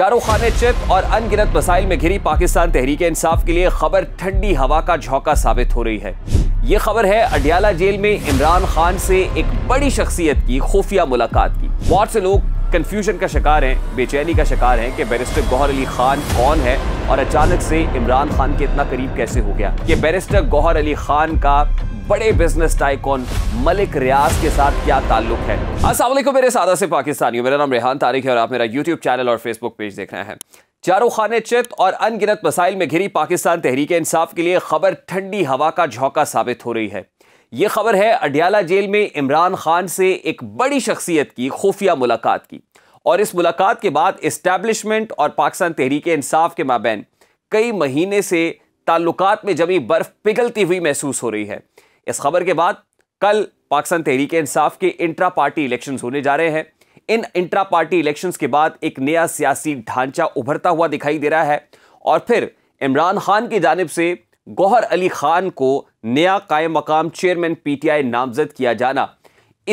Shahrukh Khan chip और अनगिनत मसाइल में घिरी पाकिस्तान तहरीक इंसाफ के लिए खबर ठंडी हवा का झोंका साबित हो रही है ये खबर है अडियाला जेल में इमरान खान से एक बड़ी शख्सियत की खुफिया मुलाकात की बहुत से लोग कन्फ्यूजन का शिकार हैं बेचैनी का शिकार हैं कि बैरिस्टर गौहर अली खान कौन है और अचानक से इमरान खान के इतना करीब कैसे हो गया ये बैरिस्टर गौहर अली खान का बड़े बिजनेस टाइकॉन मलिक रियाज के साथ क्या ताल्लुक है असल मेरे सादा से पाकिस्तानियों मेरा नाम रेहान तारिक है और आप मेरा यूट्यूब चैनल और फेसबुक पेज देख रहे हैं शाहरुख खान चित और अनगिनत मसाइल में घिरी पाकिस्तान तहरीक इंसाफ के लिए खबर ठंडी हवा का झोंका साबित हो रही है ये खबर है अडियाला जेल में इमरान खान से एक बड़ी शख्सियत की खुफिया मुलाकात की और इस मुलाकात के बाद इस्टेब्लिशमेंट और पाकिस्तान तहरीक इंसाफ के माबेन कई महीने से ताल्लुकात में जमी बर्फ पिघलती हुई महसूस हो रही है इस खबर के बाद कल पाकिस्तान तहरीक इंसाफ के इंट्रा पार्टी इलेक्शन होने जा रहे हैं इन इंट्रा पार्टी इलेक्शन के बाद एक नया सियासी ढांचा उभरता हुआ दिखाई दे रहा है और फिर इमरान खान की जानब से गौहर अली खान को नया कायम मकाम चेयरमैन पीटीआई नामजद किया जाना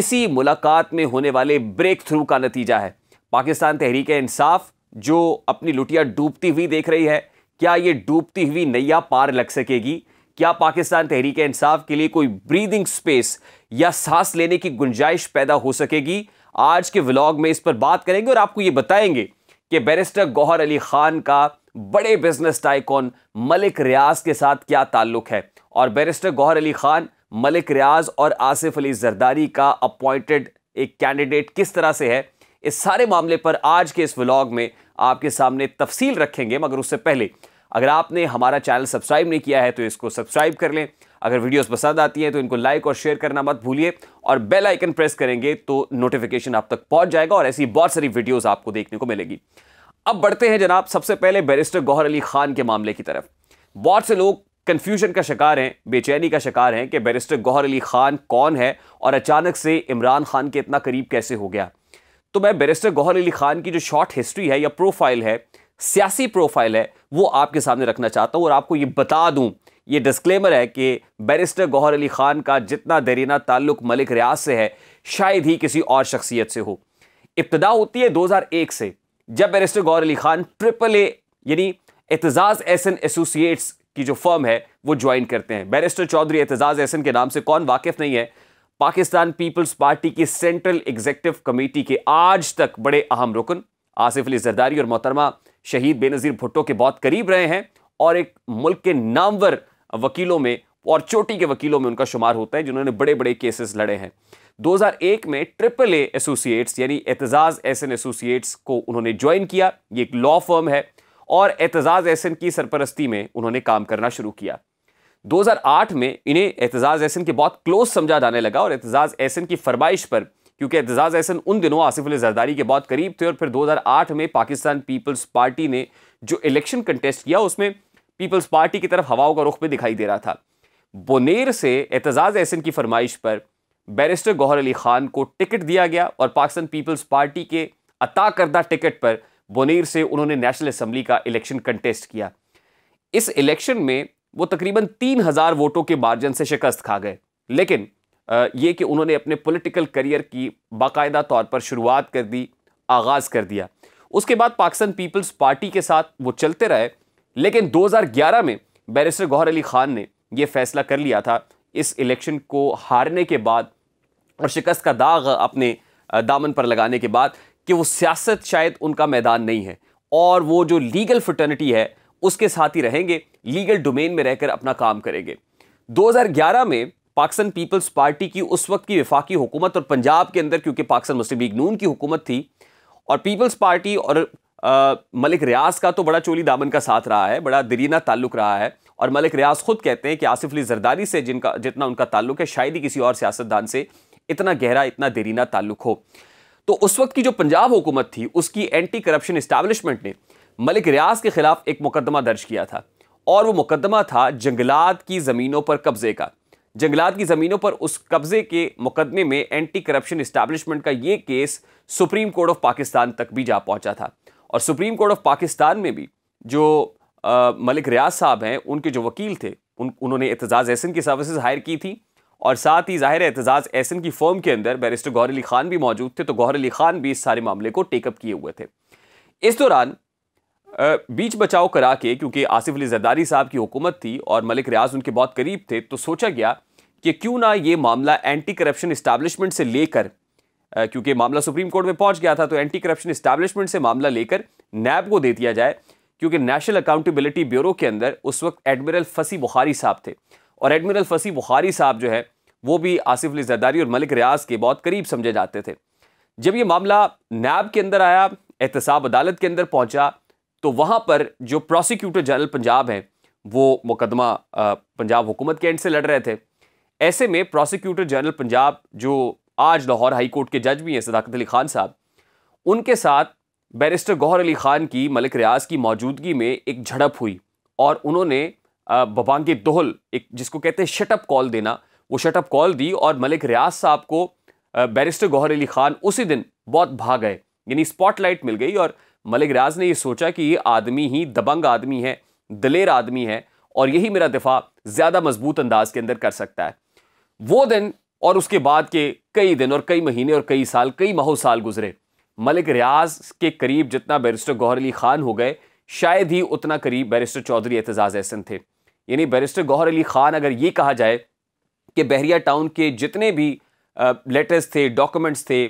इसी मुलाकात में होने वाले ब्रेक थ्रू का नतीजा है पाकिस्तान तहरीक इंसाफ जो अपनी लुटिया डूबती हुई देख रही है क्या ये डूबती हुई नैया पार लग सकेगी क्या पाकिस्तान तहरीक इंसाफ के लिए कोई ब्रीदिंग स्पेस या सांस लेने की गुंजाइश पैदा हो सकेगी आज के व्लॉग में इस पर बात करेंगे और आपको ये बताएंगे कि बैरिस्टर गौहर अली खान का बड़े बिजनेस टाइकॉन मलिक रियाज के साथ क्या ताल्लुक है और बैरिस्टर गौहर अली खान मलिक रियाज और आसिफ अली जरदारी का अपॉइंटेड एक कैंडिडेट किस तरह से है इस सारे मामले पर आज के इस व्लॉग में आपके सामने तफसील रखेंगे मगर उससे पहले अगर आपने हमारा चैनल सब्सक्राइब नहीं किया है तो इसको सब्सक्राइब कर लें अगर वीडियोस पसंद आती हैं तो इनको लाइक और शेयर करना मत भूलिए और बेल आइकन प्रेस करेंगे तो नोटिफिकेशन आप तक पहुंच जाएगा और ऐसी बहुत सारी वीडियोस आपको देखने को मिलेगी अब बढ़ते हैं जनाब सबसे पहले बैरिस्टर गौहर अली खान के मामले की तरफ बहुत से लोग कन्फ्यूजन का शिकार हैं बेचैनी का शिकार हैं कि बैरिस्टर गौहर अली खान कौन है और अचानक से इमरान खान के इतना करीब कैसे हो गया तो मैं बैरिस्टर गौहर अली खान की जो शॉर्ट हिस्ट्री है या प्रोफाइल है सियासी प्रोफाइल है वो आपके सामने रखना चाहता हूँ और आपको ये बता दूँ ये डिस्क्लेमर है कि बैरिस्टर गौहर अली ख़ान का जितना देरीना ताल्लुक मलिक रियाज से है शायद ही किसी और शख्सियत से हो इब्तदा होती है 2001 से जब barrister Gohar Ali Khan triple A यानी एतजाज़ एहसन एसोसिएट्स की जो फर्म है वो ज्वाइन करते हैं बैरिस्टर चौधरी एतजाज़ एहसन के नाम से कौन वाकिफ़ नहीं है पाकिस्तान पीपल्स पार्टी की सेंट्रल एग्जेक्टिव कमेटी के आज तक बड़े अहम रुकन आसिफ अली जरदारी और मोहतरमा शहीद बेनज़ीर भुट्टो के बहुत करीब रहे हैं और एक मुल्क के नामवर वकीलों में और चोटी के वकीलों में उनका शुमार होता है जिन्होंने बड़े बड़े केसेस लड़े हैं 2001 में ट्रिपल ए एसोसिएट्स यानी एतजाज़ एन एसोसिएट्स को उन्होंने ज्वाइन किया ये एक लॉ फर्म है और एतजाज़ एन की सरपरस्ती में उन्होंने काम करना शुरू किया 2008 में इन्हें एतजाज़ एन के बहुत क्लोज समझा जाने लगा और एतजाज़ एन की फरमाइश पर क्योंकि एतजाज़ एहसन उन दिनों आसिफ अली जरदारी के बहुत करीब थे और फिर 2008 में पाकिस्तान पीपल्स पार्टी ने जो इलेक्शन कंटेस्ट किया उसमें पीपल्स पार्टी की तरफ हवाओं का रुख भी दिखाई दे रहा था बोनेर से एतजाज़ एहसन की फरमाइश पर बैरिस्टर गौहर अली खान को टिकट दिया गया और पाकिस्तान पीपल्स पार्टी के अता करदा टिकट पर बोनेर से उन्होंने नेशनल असम्बली का इलेक्शन कंटेस्ट किया इस इलेक्शन में वो तकरीबन तीन हज़ार वोटों के मार्जन से शिकस्त खा गए लेकिन ये कि उन्होंने अपने पॉलिटिकल करियर की बाकायदा तौर पर शुरुआत कर दी आगाज़ कर दिया उसके बाद पाकिस्तान पीपल्स पार्टी के साथ वो चलते रहे लेकिन 2011 में बैरिस्टर गौहर अली ख़ान ने ये फैसला कर लिया था इस इलेक्शन को हारने के बाद और शिकस्त का दाग अपने दामन पर लगाने के बाद कि वो सियासत शायद उनका मैदान नहीं है और वो जो लीगल फटर्निटी है उसके साथ ही रहेंगे लीगल डोमेन में रहकर अपना काम करेंगे 2011 में पाकिस्तान पीपल्स पार्टी की उस वक्त की विफाक़ी हुकूमत और पंजाब के अंदर क्योंकि पाकिस्तान मुस्लिम लीग नून की हुकूमत थी और पीपल्स पार्टी और आ, मलिक रियाज का तो बड़ा चोली दामन का साथ रहा है बड़ा दरीना ताल्लुक रहा है और मलिक रियाज खुद कहते हैं कि आसिफ अली जरदारी से जिनका जितना उनका ताल्लुक है शायद ही किसी और सियासतदान से इतना गहरा इतना दरीना ताल्लुक हो तो उस वक्त की जो पंजाब हुकूमत थी उसकी एंटी करप्शन इस्टेबलिशमेंट ने मलिक रियाज के खिलाफ एक मुकदमा दर्ज किया था और वो मुकदमा था जंगलात की ज़मीनों पर कब्ज़े का जंगलात की ज़मीनों पर उस कब्ज़े के मुकदमे में एंटी करप्शन इस्टेब्लिशमेंट का ये case supreme court of Pakistan तक भी जा पहुंचा था और सुप्रीम कोर्ट ऑफ पाकिस्तान में भी जो आ, मलिक रियाज साहब हैं उनके जो वकील थे उन उन्होंने एतजाज़ एहसन की सर्विसेज हायर की थी और साथ ही जाहिर एतजाज़ एहसन की फर्म के अंदर बैरिस्टर गौर अली खान भी मौजूद थे तो गौर अली खान भी इस सारे मामले को टेकअप किए हुए थे इस दौरान बीच बचाव करा के क्योंकि आसिफ अली जरदारी साहब की हुकूमत थी और मलिक रियाज उनके बहुत करीब थे तो सोचा गया कि क्यों ना ये मामला एंटी करप्शन इस्टेब्लिशमेंट से लेकर क्योंकि मामला सुप्रीम कोर्ट में पहुंच गया था तो एंटी करप्शन इस्टेब्लिशमेंट से मामला लेकर नैब को दे दिया जाए क्योंकि नेशनल अकाउंटेबिलिटी ब्यूरो के अंदर उस वक्त एडमिरल फसी बुखारी साहब थे और एडमिरल फसी बुखारी साहब जो है वो भी आसिफ अली जरदारी और मलिक रियाज के बहुत करीब समझे जाते थे जब ये मामला नैब के अंदर आया एहतसाब अदालत के अंदर पहुँचा तो वहाँ पर जो प्रोसिक्यूटर जनरल पंजाब हैं वो मुकदमा पंजाब हुकूमत के एंड से लड़ रहे थे ऐसे में प्रोसिक्यूटर जनरल पंजाब जो आज लाहौर हाई कोर्ट के जज भी हैं सदाकत अली खान साहब उनके साथ बैरिस्टर गौहर अली खान की मलिक रियाज की मौजूदगी में एक झड़प हुई और उन्होंने बबांगे दोहल एक जिसको कहते हैं शटअप कॉल देना वो शटअप कॉल दी और मलिक रियाज साहब को बैरिस्टर गौहर अली खान उसी दिन बहुत भाग गए यानी स्पॉटलाइट मिल गई और मलिक रियाज ने यह सोचा कि ये आदमी ही दबंग आदमी है दलेर आदमी है और यही मेरा दिफा ज़्यादा मजबूत अंदाज के अंदर कर सकता है वो दिन और उसके बाद के कई दिन और कई महीने और कई साल कई माहौ साल गुजरे मलिक रियाज के करीब जितना बैरिस्टर गौहर अली खान हो गए शायद ही उतना करीब बैरिस्टर चौधरी एतजाज़ एहसन थे यानी बैरिस्टर गौहर अली खान अगर ये कहा जाए कि बहरिया टाउन के जितने भी लेटर्स थे डॉक्यूमेंट्स थे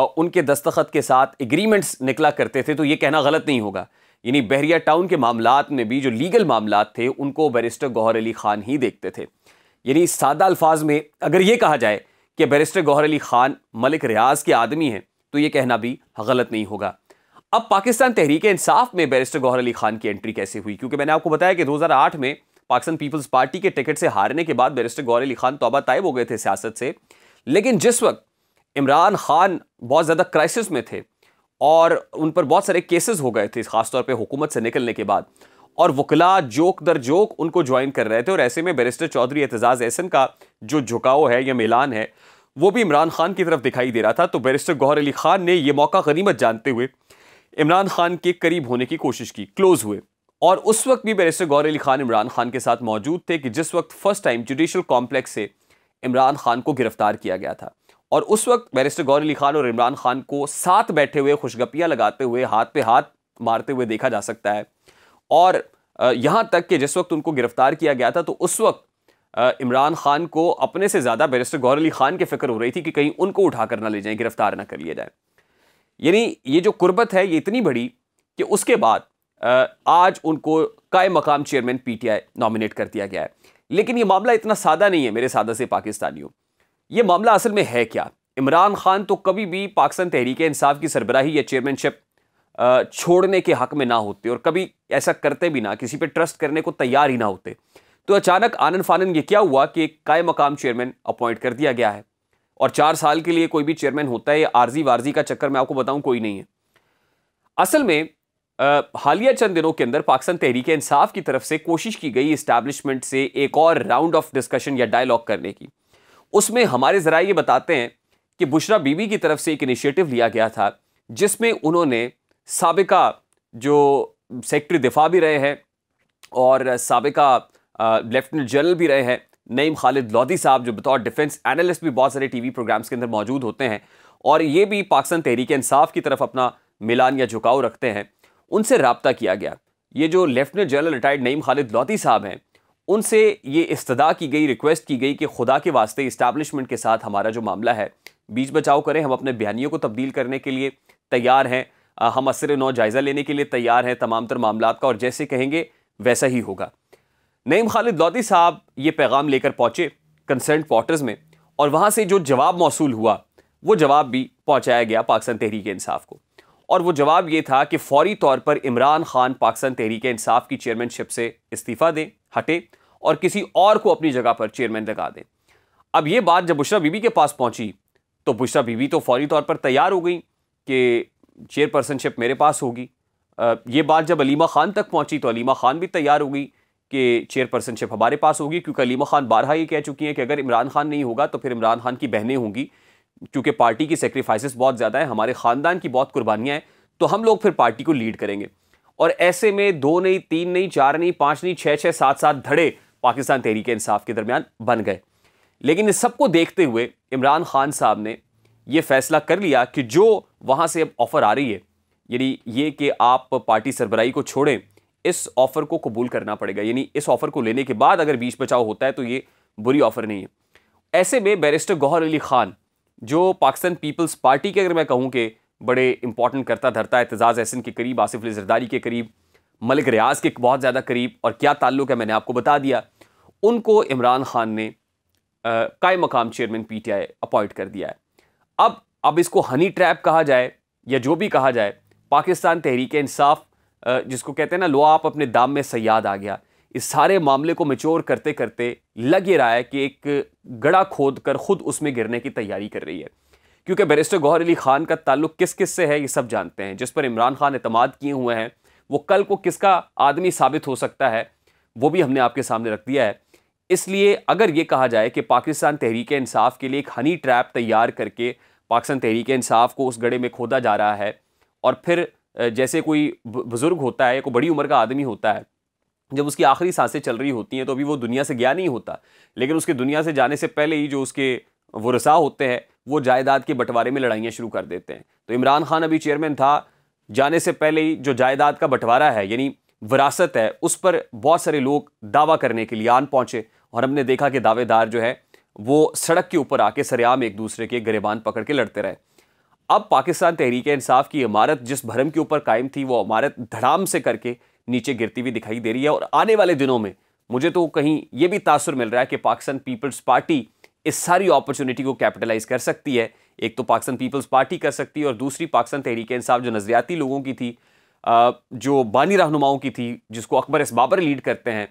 उनके दस्तखत के साथ एग्रीमेंट्स निकला करते थे तो ये कहना गलत नहीं होगा यानी बहरिया टाउन के मामला में भी जो लीगल मामला थे उनको बैरिस्टर गौहर अली ख़ान ही देखते थे यानी सादा अल्फाज में अगर ये कहा जाए कि बैरिस्टर गौहर अली ख़ान मलिक रियाज के आदमी हैं तो ये कहना भी गलत नहीं होगा अब पाकिस्तान तहरीक इंसाफ में बैरिस्टर गौहर अली ख़ान की एंट्री कैसे हुई क्योंकि मैंने आपको बताया कि दो में पाकिस्तान पीपल्स पार्टी के टिकट से हारने के बाद बैरिस्टर गौर अली ख़ान तोबा तायब हो गए थे सियासत से लेकिन जिस वक्त इमरान खान बहुत ज़्यादा क्राइसिस में थे और उन पर बहुत सारे केसेस हो गए थे ख़ासतौर पर हुकूमत से निकलने के बाद और वकला जोक दर जोक उनको ज्वाइन कर रहे थे और ऐसे में बैरिस्टर चौधरी एतजाज़ एहसन का जो झुकाव है या मिलान है वो भी इमरान खान की तरफ दिखाई दे रहा था तो बैरिस्टर गौहर अली खान ने यह मौका गनीमत जानते हुए इमरान खान के करीब होने की कोशिश की क्लोज हुए और उस वक्त भी बैरिस्टर गौर अली खान इमरान खान के साथ मौजूद थे कि जिस वक्त फर्स्ट टाइम जुडिशल कॉम्प्लेक्स से इमरान खान को गिरफ्तार किया गया था और उस वक्त बैरिस्टर गौर अली खान और इमरान खान को साथ बैठे हुए खुशगपियाँ लगाते हुए हाथ पे हाथ मारते हुए देखा जा सकता है और यहाँ तक कि जिस वक्त उनको गिरफ्तार किया गया था तो उस वक्त इमरान खान को अपने से ज़्यादा बैरिस्टर गौर अली खान की फ़िक्र हो रही थी कि कहीं उनको उठा कर ना ले जाएँ गिरफ़्तार ना कर लिया जाए यानी ये जो कुर्बत है ये इतनी बड़ी कि उसके बाद आज उनको काय मकाम चेयरमैन पीटीआई नॉमिनेट कर दिया गया है लेकिन ये मामला इतना सादा नहीं है मेरे सादा से पाकिस्तानियों ये मामला असल में है क्या इमरान खान तो कभी भी पाकिस्तान तहरीक इंसाफ की सरबराही या चेयरमैनशिप छोड़ने के हक में ना होते और कभी ऐसा करते भी ना किसी पे ट्रस्ट करने को तैयार ही ना होते तो अचानक आनंद फानन ये क्या हुआ कि एक काय मकाम चेयरमैन अपॉइंट कर दिया गया है और चार साल के लिए कोई भी चेयरमैन होता है आर्जी वारजी का चक्कर मैं आपको बताऊं कोई नहीं है असल में हालिया चंद दिनों के अंदर पाकिस्तान तहरीक इंसाफ की तरफ से कोशिश की गई इस्टेब्लिशमेंट से एक और राउंड ऑफ डिस्कशन या डायलॉग करने की उसमें हमारे ज़रा ये बताते हैं कि बुशरा बीबी की तरफ से एक इनिशिएटिव लिया गया था जिसमें उन्होंने सबका जो सेक्रेटरी दिफा भी रहे हैं और सबका लेफ्टिनेंट जनरल भी रहे हैं नईम खालिद लौदी साहब जो बतौर डिफेंस एनालिस्ट भी बहुत सारे टीवी प्रोग्राम्स के अंदर मौजूद होते हैं और ये भी पाकिस्तान तहरीक इंसाफ की तरफ अपना मिलान या झुकाव रखते हैं उनसे रबता किया गया ये जो lieutenant general retired Naeem Khalid Lodhi साहब हैं उनसे ये इस्तदा की गई रिक्वेस्ट की गई कि खुदा के वास्ते इस्टेब्लिशमेंट के साथ हमारा जो मामला है बीच बचाव करें हम अपने बयानियों को तब्दील करने के लिए तैयार हैं हम असर नौ जायज़ा लेने के लिए तैयार हैं तमाम तर मामला का और जैसे कहेंगे वैसा ही होगा नईम खालिद लौदी साहब ये पैगाम लेकर पहुँचे कंसर्न क्वार्टर्स में और वहाँ से जो जवाब मौसू हुआ वो जवाब भी पहुँचाया गया पाकिस्तान तहरीक इंसाफ को और वो जवाब ये था कि फौरी तौर पर इमरान खान पाकिस्तान तहरीक इंसाफ की चेयरमैनशिप से इस्तीफ़ा दें हटे और किसी और को अपनी जगह पर चेयरमैन लगा दें अब ये बात जब बुशरा बीबी के पास पहुंची तो बुशरा बीबी तो फौरी तौर पर तैयार हो गई कि चेयरपर्सनशिप मेरे पास होगी ये बात जब अलीमा ख़ान तक पहुंची तो अलीमा ख़ान भी तैयार हो गई कि चेयरपर्सनशिप हमारे पास होगी क्योंकि अलीमा ख़ान बारहा ये कह चुकी हैं कि अगर इमरान खान नहीं होगा तो फिर इमरान खान की बहनें होंगी क्योंकि पार्टी की सेक्रीफाइसेस बहुत ज़्यादा है हमारे ख़ानदान की बहुत कुर्बानियाँ हैं तो हम लोग फिर पार्टी को लीड करेंगे और ऐसे में दो नहीं तीन नहीं चार नहीं पाँच नहीं छः छः सात सात धड़े पाकिस्तान तहरीक इंसाफ के दरमियान बन गए लेकिन इस सबको देखते हुए इमरान खान साहब ने ये फैसला कर लिया कि जो वहाँ से अब ऑफ़र आ रही है यानी ये कि आप पार्टी सरबराही को छोड़ें इस ऑफ़र को कबूल करना पड़ेगा यानी इस ऑफ़र को लेने के बाद अगर बीच बचाव होता है तो ये बुरी ऑफ़र नहीं है ऐसे में बैरिस्टर गौहर अली खान जो पाकिस्तान पीपल्स पार्टी के अगर मैं कहूँ कि बड़े इंपॉर्टेंट करता धरता एतजाज़ एहसन के करीब आसिफ अली जरदारी के करीब मलिक रियाज के बहुत ज़्यादा करीब और क्या ताल्लुक है मैंने आपको बता दिया उनको इमरान खान ने काय मकाम chairman P T I appoint कर दिया है अब अब इसको हनी ट्रैप कहा जाए या जो भी कहा जाए पाकिस्तान तहरीक इंसाफ जिसको कहते हैं ना लो आप अपने दाम में सयाद आ गया इस सारे मामले को मेच्योर करते करते लग ये रहा है कि एक गड़ा खोद कर खुद उसमें गिरने की तैयारी कर रही है क्योंकि बैरिस्टर गौहर अली खान का ताल्लुक किस किस से है ये सब जानते हैं जिस पर इमरान खान अतमाद किए हुए हैं वो कल को किसका आदमी साबित हो सकता है वो भी हमने आपके सामने रख दिया है इसलिए अगर ये कहा जाए कि पाकिस्तान तहरीक इंसाफ के लिए एक हनी ट्रैप तैयार करके पाकिस्तान तहरीक इंसाफ को उस गड़े में खोदा जा रहा है और फिर जैसे कोई बुज़ुर्ग होता है कोई बड़ी उम्र का आदमी होता है जब उसकी आखिरी सांसें चल रही होती हैं तो अभी वो दुनिया से गया नहीं होता लेकिन उसके दुनिया से जाने से पहले ही जो उसके वसा होते हैं वो जायदाद के बंटवारे में लड़ाइयाँ शुरू कर देते हैं तो इमरान खान अभी चेयरमैन था जाने से पहले ही जो जायदाद का बंटवारा है यानी विरासत है उस पर बहुत सारे लोग दावा करने के लिए आन पहुँचे और हमने देखा कि दावेदार जो है वो सड़क के ऊपर आके सरेआम एक दूसरे के गरेबान पकड़ के लड़ते रहे अब पाकिस्तान तहरीक इंसाफ की इमारत जिस भरम के ऊपर कायम थी वो इमारत धड़ाम से करके नीचे गिरती हुई दिखाई दे रही है और आने वाले दिनों में मुझे तो कहीं ये भी तासर मिल रहा है कि पाकिस्तान पीपल्स पार्टी इस सारी अपॉर्चुनिटी को कैपिटलाइज कर सकती है एक तो पाकिस्तान पीपल्स पार्टी कर सकती है और दूसरी पाकिस्तान तहरीक इंसाफ जो नज़रियाती लोगों की थी जो बानी रहनुमाओं की थी जिसको अकबर इस बाबर लीड करते हैं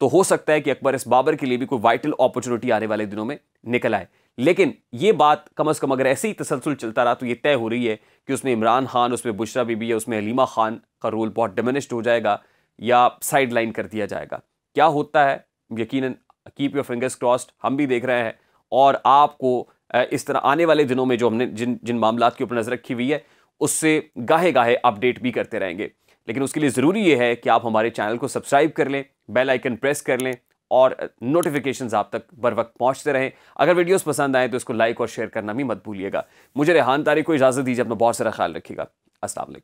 तो हो सकता है कि अकबर इस बाबर के लिए भी कोई वाइटल अपॉर्चुनिटी आने वाले दिनों में निकल आए लेकिन ये बात कम अज़ कम अगर ऐसे ही तसलसल चलता रहा तो ये तय हो रही है कि उसमें इमरान खान उसमें बुशरा बीबी या उसमें हलीमा खान का रोल बहुत डिमिनिश्ड हो जाएगा या साइड लाइन कर दिया जाएगा क्या होता है यकीन कीप योर फिंगर्स क्रॉस्ड हम भी देख रहे हैं और आपको इस तरह आने वाले दिनों में जो हमने जिन जिन मामला के ऊपर नज़र रखी हुई है उससे गाहे गाहे अपडेट भी करते रहेंगे लेकिन उसके लिए ज़रूरी ये है कि आप हमारे चैनल को सब्सक्राइब कर लें बेल आइकन प्रेस कर लें और नोटिफिकेशंस आप तक बर वक्त पहुंचते रहें अगर वीडियोस पसंद आए तो इसको लाइक और शेयर करना भी मत भूलिएगा मुझे रेहान तारीख को इजाज़त दीजिए अपना बहुत सारा ख्याल रखिएगा असल